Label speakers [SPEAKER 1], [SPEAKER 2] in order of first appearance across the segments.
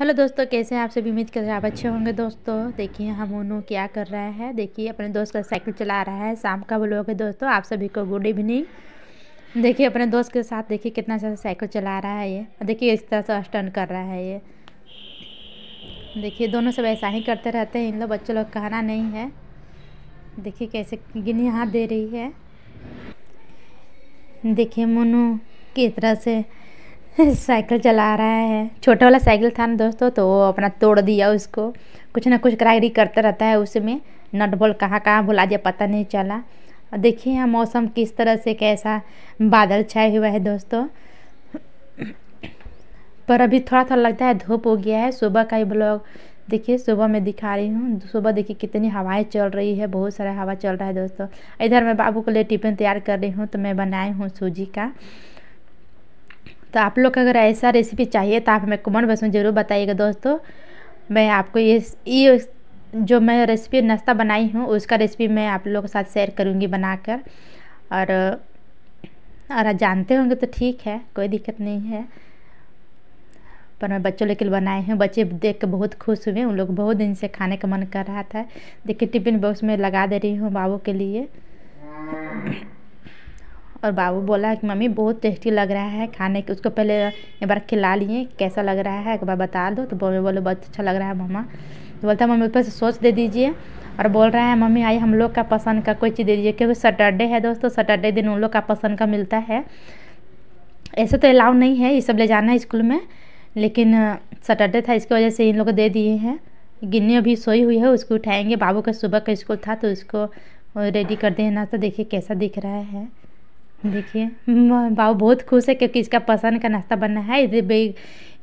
[SPEAKER 1] hello दोस्तों कैसे हैं आप सभी उम्मीद कर रहे हैं आप अच्छे होंगे दोस्तों देखिए हम उन्हों क्या कर रहे हैं देखिए अपने दोस्त का साइकिल चला रहा है शाम का ब्लॉग है दोस्तों आप सभी को गुड इवनिंग देखिए अपने दोस्त के साथ देखिए कितना अच्छा साइकिल चला रहा है ये देखिए इस तरह से स्टन कर रहा है ये देखिए दोनों सब ऐसा ही करते रहते हैं इन लोग बच्चों लोग कहना नहीं है देखिए कैसे गिनी हाथ दे रही है देखिए मोनू किस तरह से साइकिल चला रहा है छोटा वाला साइकिल था ना दोस्तों तो वो अपना तोड़ दिया उसको कुछ ना कुछ करागरी करता रहता है उसमें नट बोल कहाँ कहाँ भुला दिया पता नहीं चला और देखिए यहाँ मौसम किस तरह से कैसा बादल छाए हुआ है दोस्तों पर अभी थोड़ा थोड़ा लगता है धूप हो गया है सुबह का ही ब्लॉग देखिए सुबह मैं दिखा रही हूँ सुबह देखिए कितनी हवाएं चल रही है बहुत सारा हवा चल रहा है दोस्तों इधर मैं बाबू के लिए टिफिन तैयार कर रही हूँ तो मैं बनाई हूँ सूजी का तो आप लोग अगर ऐसा रेसिपी चाहिए तो आप हमें कमेंट बॉक्स में ज़रूर बताइएगा दोस्तों मैं आपको ये ये जो मैं रेसिपी नाश्ता बनाई हूँ उसका रेसिपी मैं आप लोगों के साथ शेयर करूँगी बनाकर और और जानते होंगे तो ठीक है कोई दिक्कत नहीं है पर मैं बच्चों के लिए बनाए हैं बच्चे देख के बहुत खुश हुए उन लोग बहुत दिन से खाने का मन कर रहा था देखिए टिफिन बॉक्स में लगा दे रही हूँ बाबू के लिए और बाबू बोला कि मम्मी बहुत टेस्टी लग रहा है खाने के उसको पहले एक बार खिला लिए कैसा लग रहा है एक बार बता दो तो मम्मी बोले बहुत अच्छा लग रहा है मम्मा तो बोलता मम्मी ऊपर से सोच दे दीजिए और बोल रहा है मम्मी आई हम लोग का पसंद का कोई चीज़ दे दीजिए क्योंकि सैटरडे है दोस्तों सैटरडे दिन उन लोग का पसंद का मिलता है ऐसे तो अलाउ नहीं है ये सब ले जाना है स्कूल में लेकिन सैटरडे था इसकी वजह से इन लोग दे दिए हैं गिन्नी अभी सोई हुई है उसको उठाएंगे बाबू का सुबह का स्कूल था तो उसको रेडी कर देना नाश्ता तो देखिए कैसा दिख रहा है देखिए बाबू बहुत खुश है क्योंकि इसका पसंद का नाश्ता बनना है इधर बैग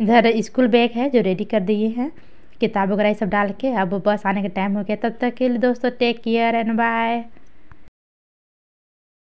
[SPEAKER 1] इधर स्कूल बैग है जो रेडी कर दिए हैं किताब वगैरह सब डाल के अब बस आने का टाइम हो गया तब तक के लिए दोस्तों टेक केयर एंड बाय